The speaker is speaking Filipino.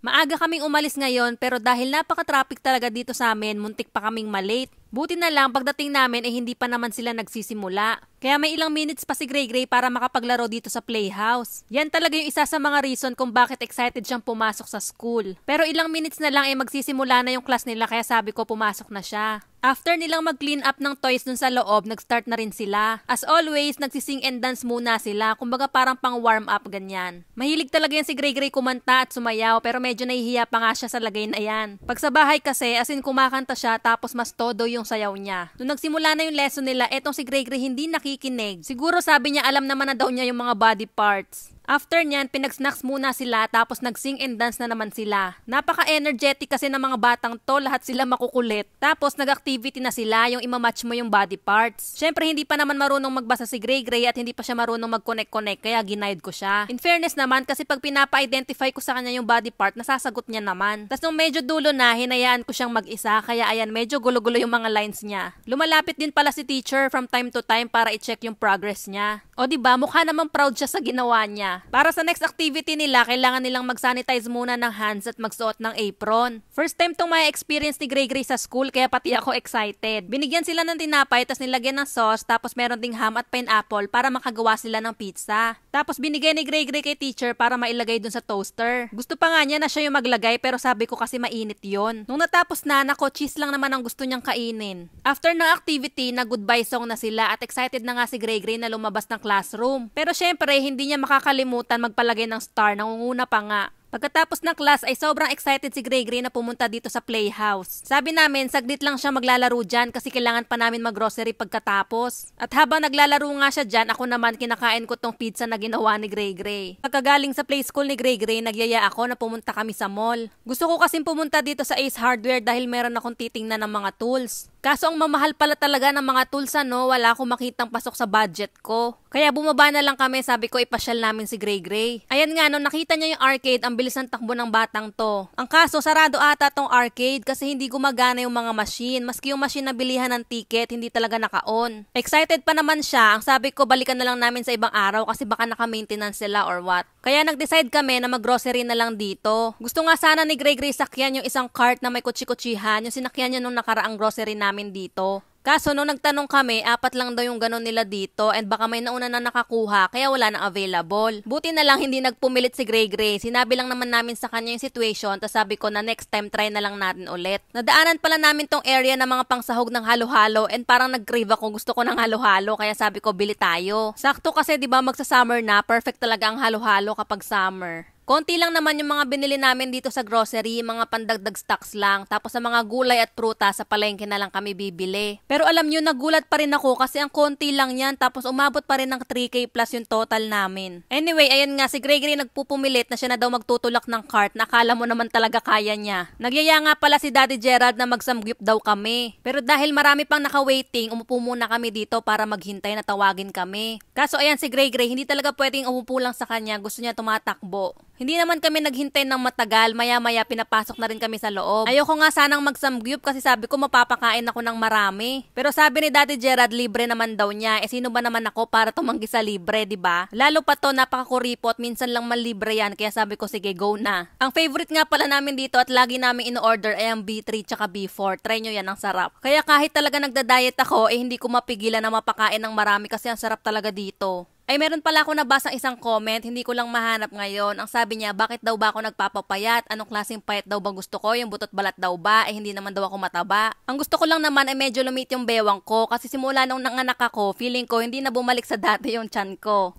Maaga kaming umalis ngayon pero dahil napaka-traffic talaga dito sa amin, muntik pa kaming malate. Buti na lang pagdating namin ay eh, hindi pa naman sila nagsisimula. Kaya may ilang minutes pa si Grey Grey para makapaglaro dito sa playhouse. Yan talaga yung isa sa mga reason kung bakit excited siyang pumasok sa school. Pero ilang minutes na lang ay eh, magsisimula na yung class nila kaya sabi ko pumasok na siya. After nilang mag-clean up ng toys dun sa loob, nag-start na rin sila. As always, nagsising and dance muna sila, kumbaga parang pang warm up ganyan. Mahilig talaga yan si Grey Grey kumanta at sumayaw, pero medyo nahihiya pa nga siya sa lagay na yan. Pag sa bahay kasi, as in kumakanta siya tapos mas todo yung yung sayaw niya. Nung nagsimula na yung lesson nila, etong si Gregory hindi nakikinig. Siguro sabi niya alam naman na daw niya yung mga body parts. After niyan, pinagsnacks muna sila tapos nagsing and dance na naman sila. Napaka-energetic kasi ng mga batang to, lahat sila makukulit. Tapos nag-activity na sila, yung imamatch mo yung body parts. Siyempre, hindi pa naman marunong magbasa si Grey Grey at hindi pa siya marunong mag-connect-connect, kaya ginaid ko siya. In fairness naman, kasi pag pinapa-identify ko sa kanya yung body part, nasasagot niya naman. Tapos nung medyo dulo na, hinayaan ko siyang mag-isa, kaya ayan, medyo gulo-gulo yung mga lines niya. Lumalapit din pala si teacher from time to time para i-check yung progress niya. O di ba, mukha naman proud siya sa ginawa niya. Para sa next activity nila, kailangan nilang mag-sanitize muna ng hands at magsuot ng apron. First time tong may experience ni Gray sa school, kaya pati ako excited. Binigyan sila ng tinapay, tapos nilagyan ng sauce, tapos meron ding ham at pineapple para makagawa sila ng pizza. Tapos binigay ni Gray kay teacher para mailagay dun sa toaster. Gusto pa nga niya na siya yung maglagay, pero sabi ko kasi mainit yon. Nung natapos na, nako, cheese lang naman ang gusto niyang kainin. After ng activity, na goodbye song na sila at excited na nga si Gray na lumabas ng classroom. Pero syempre, hindi niya makakalimutan magpalagay ng star, nangunguna pa nga. Pagkatapos ng class ay sobrang excited si Gregory na pumunta dito sa playhouse. Sabi namin, saglit lang siya maglalaro dyan kasi kailangan pa namin maggrocery pagkatapos. At habang naglalaro nga siya dyan, ako naman kinakain ko tong pizza na ginawa ni Gregory. Pagkagaling sa play school ni Gregory, nagyaya ako na pumunta kami sa mall. Gusto ko kasing pumunta dito sa Ace Hardware dahil meron akong titingnan ng mga tools. Kaso ang mamahal pala talaga ng mga tools no, wala akong makitang pasok sa budget ko. Kaya bumaba na lang kami, sabi ko ipasyal namin si Grey Grey. Ayan nga, no, nakita niya yung arcade, ang bilis ng takbo ng batang to. Ang kaso, sarado ata tong arcade kasi hindi gumagana yung mga machine. Maski yung machine na bilihan ng ticket, hindi talaga naka-on. Excited pa naman siya, ang sabi ko balikan na lang namin sa ibang araw kasi baka naka-maintenance sila or what. Kaya nag-decide kami na mag-grocery na lang dito. Gusto nga sana ni Grey sakyan yung isang cart na may kutsi-kutsihan, yung sinakyan niya nung nakaraang grocery namin dito. Kaso nung nagtanong kami, apat lang daw yung ganun nila dito and baka may nauna na nakakuha kaya wala nang available. Buti na lang hindi nagpumilit si Grey Grey. Sinabi lang naman namin sa kanya yung situation tapos sabi ko na next time try na lang natin ulit. Nadaanan pala namin tong area ng mga pangsahog ng halo-halo and parang nag-crave ako gusto ko ng halo-halo kaya sabi ko bili tayo. Sakto kasi 'di ba magsa-summer na, perfect talaga ang halo-halo kapag summer. Konti lang naman yung mga binili namin dito sa grocery, mga pandagdag stocks lang. Tapos sa mga gulay at pruta, sa palengke na lang kami bibili. Pero alam nyo, nagulat pa rin ako kasi ang konti lang yan. Tapos umabot pa rin ng 3K plus yung total namin. Anyway, ayan nga, si Gregory nagpupumilit na siya na daw magtutulak ng cart. Nakala mo naman talaga kaya niya. Nagyaya nga pala si Daddy Gerald na magsamgyup daw kami. Pero dahil marami pang nakawaiting, umupo muna kami dito para maghintay na tawagin kami. Kaso ayan si Gregory, hindi talaga pwedeng umupo lang sa kanya. Gusto niya tumatakbo. Hindi naman kami naghintay ng matagal, maya-maya pinapasok na rin kami sa loob. Ayoko nga sanang magsamgyup kasi sabi ko mapapakain ako ng marami. Pero sabi ni Dati Gerard, libre naman daw niya. Eh sino ba naman ako para tumanggi sa libre, di ba? Lalo pa to, napakakuripot, minsan lang malibre yan, kaya sabi ko sige, go na. Ang favorite nga pala namin dito at lagi namin in-order ay ang B3 tsaka B4. Try nyo yan, ang sarap. Kaya kahit talaga nagda-diet ako, eh hindi ko mapigilan na mapakain ng marami kasi ang sarap talaga dito. Ay, meron pala ako nabasang isang comment, hindi ko lang mahanap ngayon. Ang sabi niya, bakit daw ba ako nagpapapayat? Anong klaseng payat daw ba gusto ko? Yung butot balat daw ba? Eh, hindi naman daw ako mataba. Ang gusto ko lang naman ay medyo lumit yung bewang ko kasi simula nung nanganak ako, feeling ko hindi na bumalik sa dati yung chan ko.